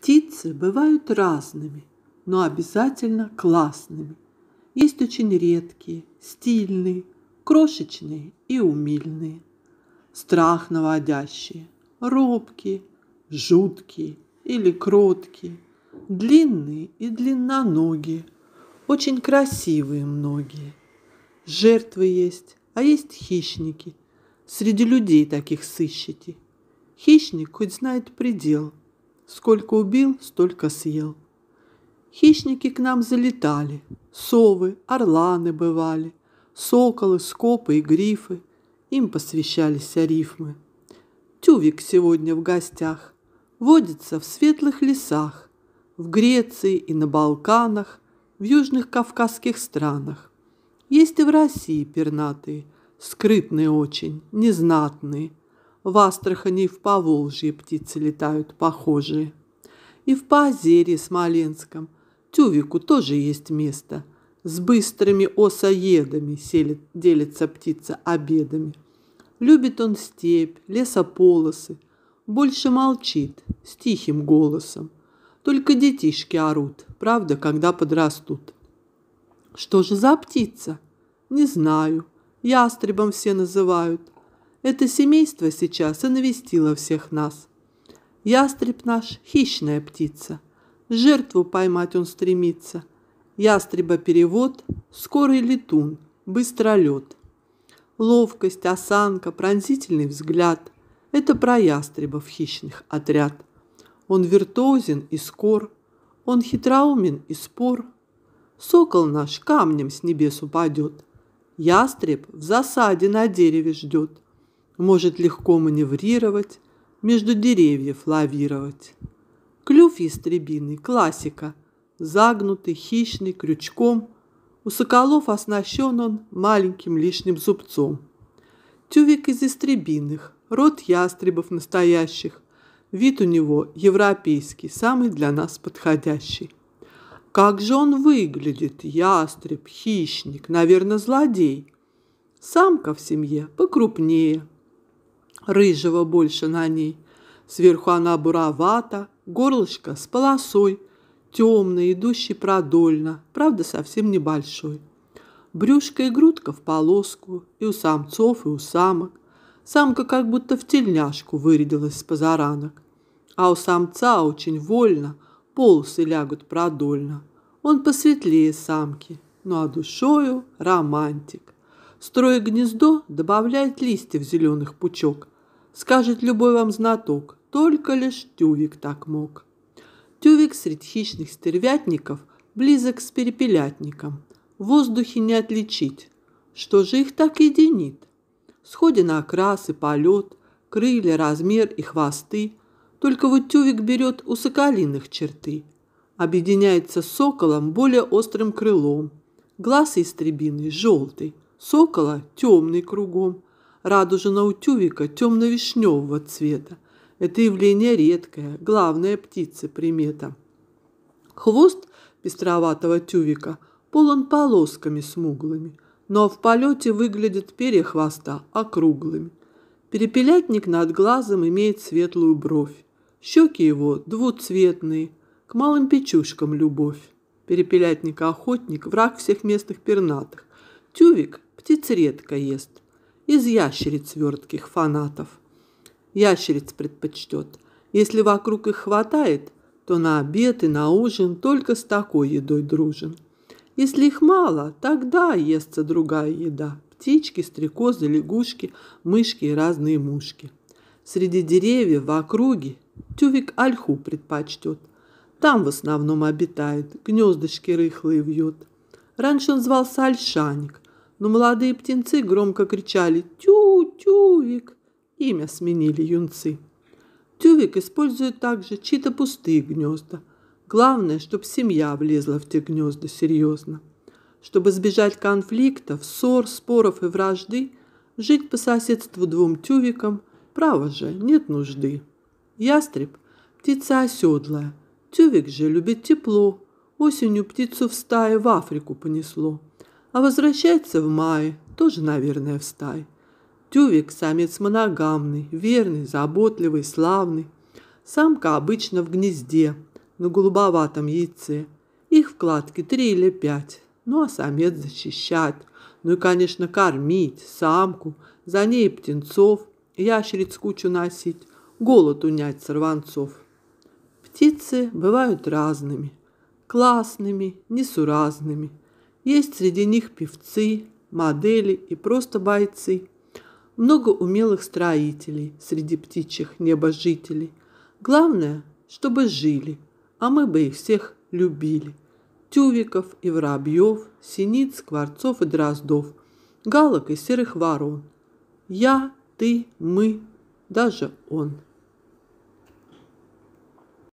Птицы бывают разными, но обязательно классными. Есть очень редкие, стильные, крошечные и умильные. Страх наводящие, робкие, жуткие или кроткие, длинные и длинноногие, очень красивые многие. Жертвы есть, а есть хищники. Среди людей таких сыщите. Хищник хоть знает предел – Сколько убил, столько съел. Хищники к нам залетали. Совы, орланы бывали. Соколы, скопы и грифы. Им посвящались арифмы. Тювик сегодня в гостях. Водится в светлых лесах. В Греции и на Балканах. В южных кавказских странах. Есть и в России пернатые. Скрытные очень, незнатные – в Астрахани и в Поволжье птицы летают похожие. И в Поозерье Смоленском Тювику тоже есть место. С быстрыми осоедами селит, делится птица обедами. Любит он степь, лесополосы, больше молчит с тихим голосом. Только детишки орут, правда, когда подрастут. Что же за птица? Не знаю. Ястребом все называют – это семейство сейчас и навестило всех нас. Ястреб наш – хищная птица. Жертву поймать он стремится. Ястреба перевод – скорый летун, быстролет. Ловкость, осанка, пронзительный взгляд – это про ястребов хищных отряд. Он виртуозен и скор, он хитроумен и спор. Сокол наш камнем с небес упадет. Ястреб в засаде на дереве ждет – может легко маневрировать, между деревьев лавировать. Клюв ястребиный – классика, загнутый, хищный, крючком. У соколов оснащен он маленьким лишним зубцом. Тювик из ястребиных, род ястребов настоящих. Вид у него европейский, самый для нас подходящий. Как же он выглядит, ястреб, хищник, наверное, злодей. Самка в семье покрупнее – рыжего больше на ней. Сверху она буровата, горлышко с полосой, темный, идущий продольно, правда, совсем небольшой. Брюшко и грудка в полоску, и у самцов, и у самок. Самка как будто в тельняшку вырядилась с позаранок. А у самца очень вольно полосы лягут продольно. Он посветлее самки, ну а душою романтик. Строя гнездо, добавляет листьев зеленых пучок – Скажет любой вам знаток, только лишь Тювик так мог. Тювик среди хищных стервятников близок с перепелятником. В воздухе не отличить. Что же их так единит? Сходя на окрас и полет, крылья, размер и хвосты, только вот тювик берет у соколиных черты. Объединяется с соколом более острым крылом. Глаз истребиный – желтый, сокола – темный кругом – радужного тювика темно-вишневого цвета. Это явление редкое, главная птица примета. Хвост пестроватого тювика полон полосками смуглыми, но в полете выглядят перья хвоста округлыми. Перепелятник над глазом имеет светлую бровь. Щеки его двуцветные, к малым печушкам любовь. Перепелятник-охотник – враг всех местных пернатых. Тювик птиц редко ест из ящериц вертких фанатов. Ящериц предпочтет. Если вокруг их хватает, то на обед и на ужин только с такой едой дружен. Если их мало, тогда естся другая еда. Птички, стрекозы, лягушки, мышки и разные мушки. Среди деревьев в округе тювик ольху предпочтет. Там в основном обитает, гнездышки рыхлые вьет. Раньше он звался Ольшаник, но молодые птенцы громко кричали «Тю! Тювик!» Имя сменили юнцы. Тювик использует также чьи-то пустые гнезда. Главное, чтобы семья влезла в те гнезда серьезно. Чтобы избежать конфликтов, ссор, споров и вражды, жить по соседству двум тювикам, право же, нет нужды. Ястреб – птица оседлая, тювик же любит тепло, осенью птицу в стае в Африку понесло – а возвращается в мае, тоже, наверное, в стай. Тювик – самец моногамный, верный, заботливый, славный. Самка обычно в гнезде, на голубоватом яйце. Их вкладки три или пять. Ну, а самец защищать. Ну и, конечно, кормить самку, за ней птенцов, ящериц кучу носить, голод унять сорванцов. Птицы бывают разными, классными, несуразными – есть среди них певцы, модели и просто бойцы. Много умелых строителей среди птичьих небожителей. Главное, чтобы жили, а мы бы их всех любили. Тювиков и воробьев, синиц, скворцов и дроздов, галок и серых ворон. Я, ты, мы, даже он.